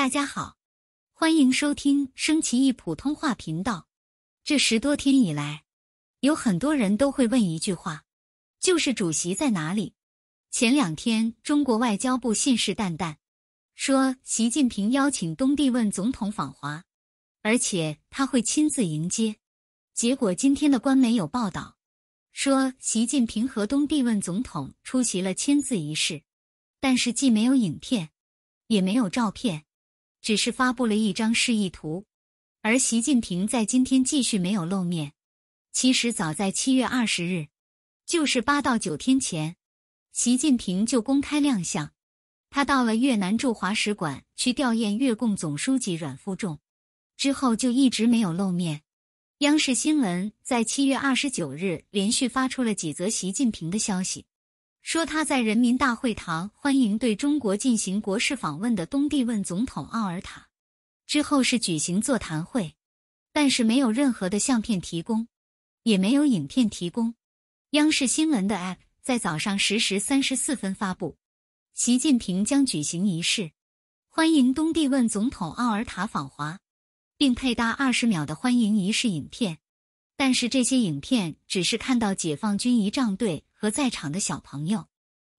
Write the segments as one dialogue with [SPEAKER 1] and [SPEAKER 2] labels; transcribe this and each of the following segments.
[SPEAKER 1] 大家好，欢迎收听升旗易普通话频道。这十多天以来，有很多人都会问一句话，就是“主席在哪里？”前两天，中国外交部信誓旦旦说，习近平邀请东帝汶总统访华，而且他会亲自迎接。结果今天的官媒有报道说，习近平和东帝汶总统出席了签字仪式，但是既没有影片，也没有照片。只是发布了一张示意图，而习近平在今天继续没有露面。其实早在七月二十日，就是八到九天前，习近平就公开亮相，他到了越南驻华使馆去吊唁越共总书记阮富仲，之后就一直没有露面。央视新闻在七月二十九日连续发出了几则习近平的消息。说他在人民大会堂欢迎对中国进行国事访问的东帝汶总统奥尔塔，之后是举行座谈会，但是没有任何的相片提供，也没有影片提供。央视新闻的 app 在早上十时三十四分发布，习近平将举行仪式，欢迎东帝汶总统奥尔塔访华，并配搭二十秒的欢迎仪式影片，但是这些影片只是看到解放军仪仗队。和在场的小朋友，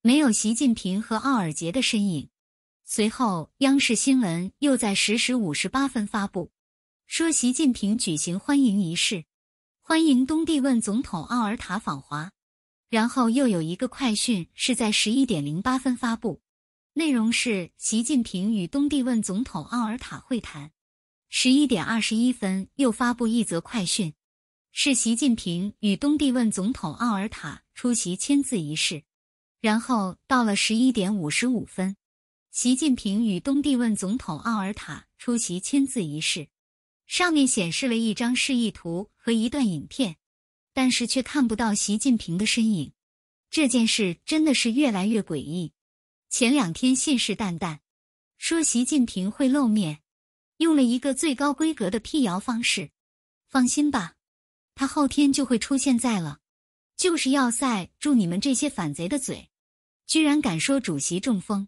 [SPEAKER 1] 没有习近平和奥尔杰的身影。随后，央视新闻又在十时五十八分发布，说习近平举行欢迎仪式，欢迎东帝汶总统奥尔塔访华。然后又有一个快讯是在十一点零八分发布，内容是习近平与东帝汶总统奥尔塔会谈。十一点二十一分又发布一则快讯。是习近平与东帝汶总统奥尔塔出席签字仪式，然后到了十一点五十五分，习近平与东帝汶总统奥尔塔出席签字仪式，上面显示了一张示意图和一段影片，但是却看不到习近平的身影。这件事真的是越来越诡异。前两天信誓旦旦说习近平会露面，用了一个最高规格的辟谣方式，放心吧。他后天就会出现在了，就是要塞住你们这些反贼的嘴，居然敢说主席中风，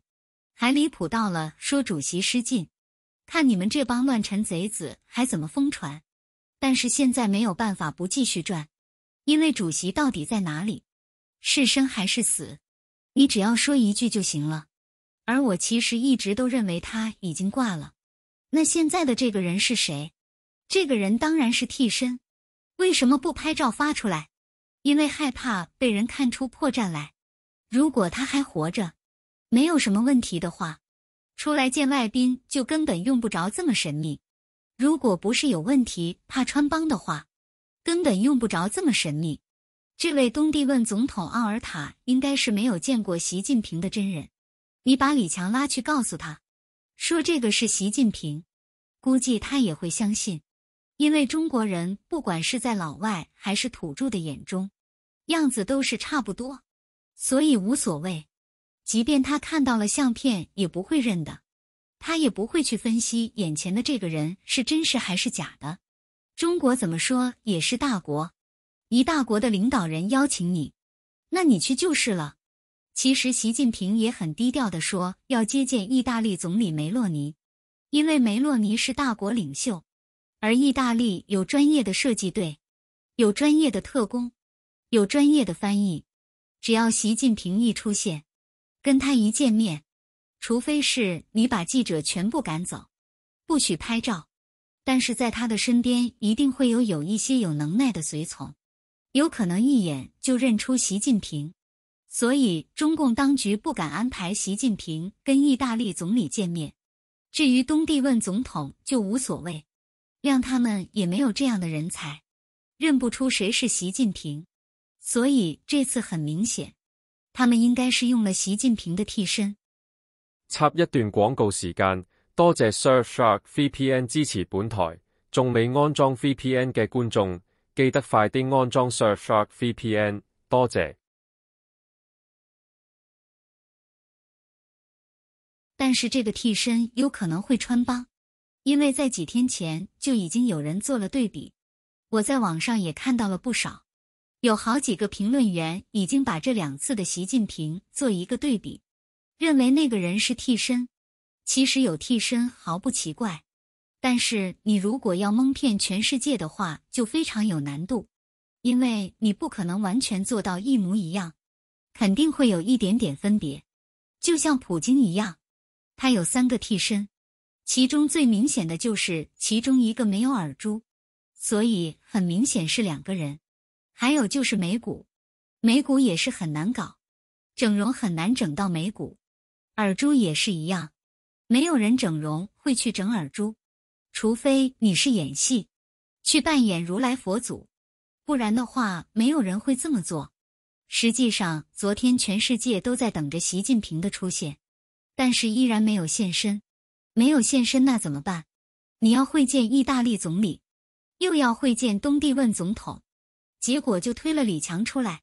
[SPEAKER 1] 还离谱到了说主席失禁，看你们这帮乱臣贼子还怎么疯传！但是现在没有办法不继续转，因为主席到底在哪里，是生还是死，你只要说一句就行了。而我其实一直都认为他已经挂了，那现在的这个人是谁？这个人当然是替身。为什么不拍照发出来？因为害怕被人看出破绽来。如果他还活着，没有什么问题的话，出来见外宾就根本用不着这么神秘。如果不是有问题，怕穿帮的话，根本用不着这么神秘。这位东帝汶总统奥尔塔，应该是没有见过习近平的真人。你把李强拉去，告诉他说这个是习近平，估计他也会相信。因为中国人不管是在老外还是土著的眼中，样子都是差不多，所以无所谓。即便他看到了相片，也不会认的，他也不会去分析眼前的这个人是真实还是假的。中国怎么说也是大国，一大国的领导人邀请你，那你去就是了。其实习近平也很低调的说要接见意大利总理梅洛尼，因为梅洛尼是大国领袖。而意大利有专业的设计队，有专业的特工，有专业的翻译。只要习近平一出现，跟他一见面，除非是你把记者全部赶走，不许拍照，但是在他的身边一定会有有一些有能耐的随从，有可能一眼就认出习近平。所以中共当局不敢安排习近平跟意大利总理见面。至于东帝汶总统就无所谓。谅他们也没有这样的人才，认不出谁是习近平，所以这次很明显，他们应该是用了习近平的替身。插一段广告时间，多谢 Surfshark VPN 支持本台。仲未安装 VPN 嘅观众，记得快啲安装 Surfshark VPN，多谢。但是这个替身有可能会穿帮。因为在几天前就已经有人做了对比，我在网上也看到了不少，有好几个评论员已经把这两次的习近平做一个对比，认为那个人是替身。其实有替身毫不奇怪，但是你如果要蒙骗全世界的话，就非常有难度，因为你不可能完全做到一模一样，肯定会有一点点分别。就像普京一样，他有三个替身。其中最明显的就是其中一个没有耳珠，所以很明显是两个人。还有就是眉骨，眉骨也是很难搞，整容很难整到眉骨，耳珠也是一样，没有人整容会去整耳珠，除非你是演戏，去扮演如来佛祖，不然的话没有人会这么做。实际上，昨天全世界都在等着习近平的出现，但是依然没有现身。没有现身那怎么办？你要会见意大利总理，又要会见东帝汶总统，结果就推了李强出来。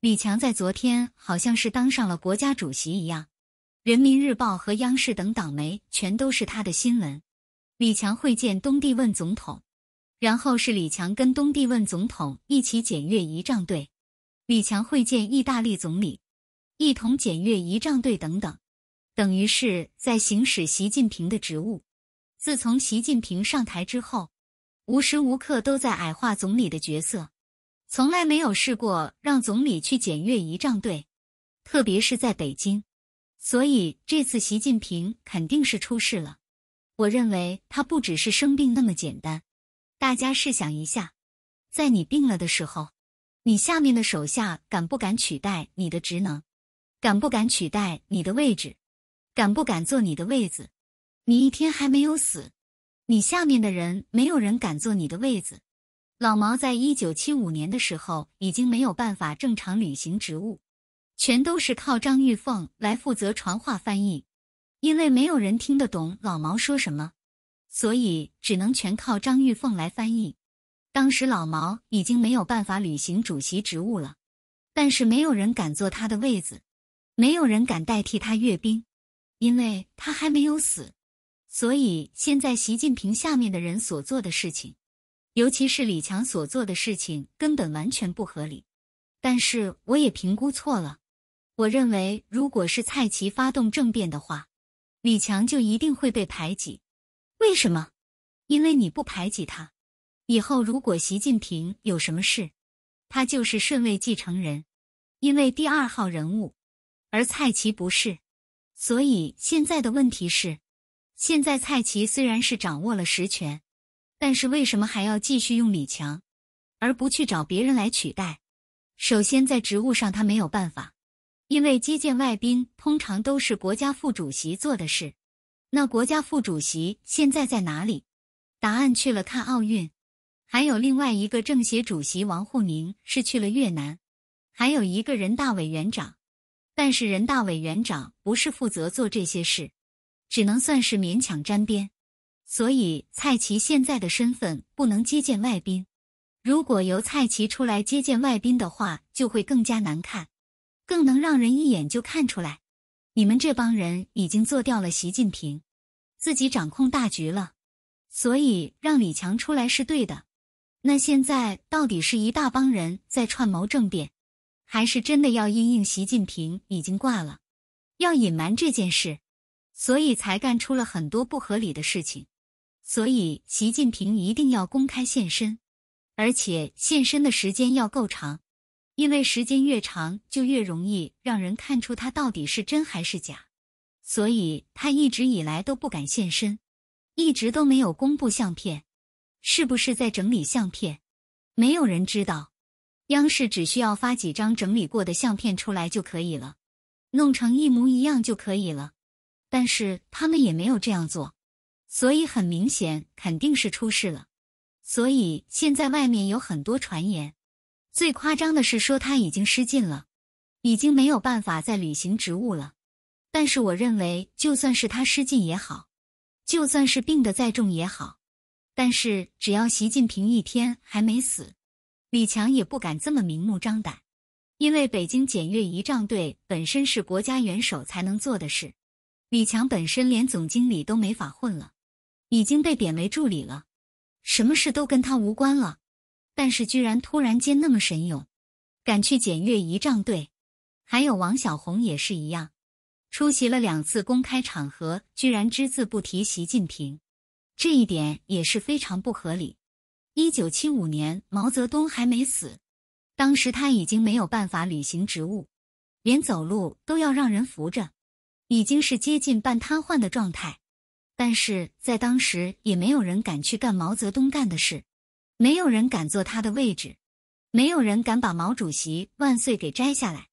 [SPEAKER 1] 李强在昨天好像是当上了国家主席一样，《人民日报》和央视等党媒全都是他的新闻。李强会见东帝汶总统，然后是李强跟东帝汶总统一起检阅仪仗队，李强会见意大利总理，一同检阅仪仗队等等。等于是在行使习近平的职务。自从习近平上台之后，无时无刻都在矮化总理的角色，从来没有试过让总理去检阅仪仗队，特别是在北京。所以这次习近平肯定是出事了。我认为他不只是生病那么简单。大家试想一下，在你病了的时候，你下面的手下敢不敢取代你的职能？敢不敢取代你的位置？敢不敢坐你的位子？你一天还没有死，你下面的人没有人敢坐你的位子。老毛在一九七五年的时候已经没有办法正常履行职务，全都是靠张玉凤来负责传话翻译，因为没有人听得懂老毛说什么，所以只能全靠张玉凤来翻译。当时老毛已经没有办法履行主席职务了，但是没有人敢坐他的位子，没有人敢代替他阅兵。因为他还没有死，所以现在习近平下面的人所做的事情，尤其是李强所做的事情，根本完全不合理。但是我也评估错了，我认为如果是蔡奇发动政变的话，李强就一定会被排挤。为什么？因为你不排挤他，以后如果习近平有什么事，他就是顺位继承人，因为第二号人物，而蔡奇不是。所以现在的问题是，现在蔡奇虽然是掌握了实权，但是为什么还要继续用李强，而不去找别人来取代？首先在职务上他没有办法，因为接见外宾通常都是国家副主席做的事。那国家副主席现在在哪里？答案去了看奥运，还有另外一个政协主席王沪宁是去了越南，还有一个人大委员长。但是，人大委员长不是负责做这些事，只能算是勉强沾边。所以，蔡奇现在的身份不能接见外宾。如果由蔡奇出来接见外宾的话，就会更加难看，更能让人一眼就看出来，你们这帮人已经做掉了习近平，自己掌控大局了。所以，让李强出来是对的。那现在到底是一大帮人在串谋政变？还是真的要因应习近平已经挂了，要隐瞒这件事，所以才干出了很多不合理的事情。所以习近平一定要公开现身，而且现身的时间要够长，因为时间越长就越容易让人看出他到底是真还是假。所以他一直以来都不敢现身，一直都没有公布相片，是不是在整理相片？没有人知道。央视只需要发几张整理过的相片出来就可以了，弄成一模一样就可以了。但是他们也没有这样做，所以很明显肯定是出事了。所以现在外面有很多传言，最夸张的是说他已经失禁了，已经没有办法再履行职务了。但是我认为，就算是他失禁也好，就算是病得再重也好，但是只要习近平一天还没死。李强也不敢这么明目张胆，因为北京检阅仪仗队本身是国家元首才能做的事。李强本身连总经理都没法混了，已经被贬为助理了，什么事都跟他无关了。但是居然突然间那么神勇，敢去检阅仪仗队。还有王小红也是一样，出席了两次公开场合，居然只字不提习近平，这一点也是非常不合理。一九七五年，毛泽东还没死，当时他已经没有办法履行职务，连走路都要让人扶着，已经是接近半瘫痪的状态。但是在当时，也没有人敢去干毛泽东干的事，没有人敢坐他的位置，没有人敢把“毛主席万岁”给摘下来。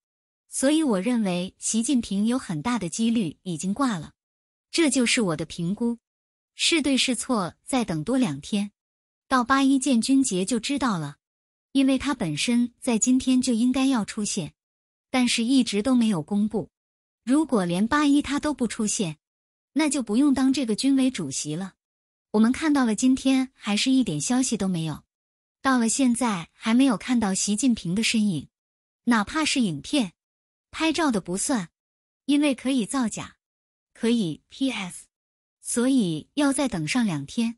[SPEAKER 1] 所以，我认为习近平有很大的几率已经挂了，这就是我的评估。是对是错，再等多两天。到八一建军节就知道了，因为他本身在今天就应该要出现，但是一直都没有公布。如果连八一他都不出现，那就不用当这个军委主席了。我们看到了今天还是一点消息都没有，到了现在还没有看到习近平的身影，哪怕是影片、拍照的不算，因为可以造假、可以 PS，所以要再等上两天。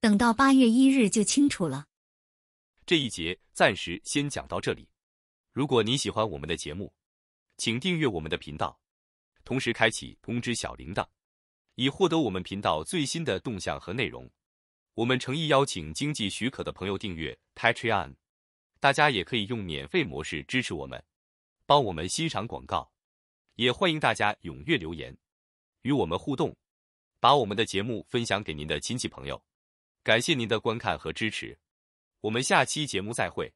[SPEAKER 1] 等到八月一日就清楚了。这一节暂时先讲到这里。如果您喜欢我们的节目，请订阅我们的频道，同时开启通知小铃铛，以获得我们频道最新的动向和内容。我们诚意邀请经济许可的朋友订阅 Patreon，大家也可以用免费模式支持我们，帮我们欣赏广告。也欢迎大家踊跃留言，与我们互动，把我们的节目分享给您的亲戚朋友。感谢您的观看和支持，我们下期节目再会。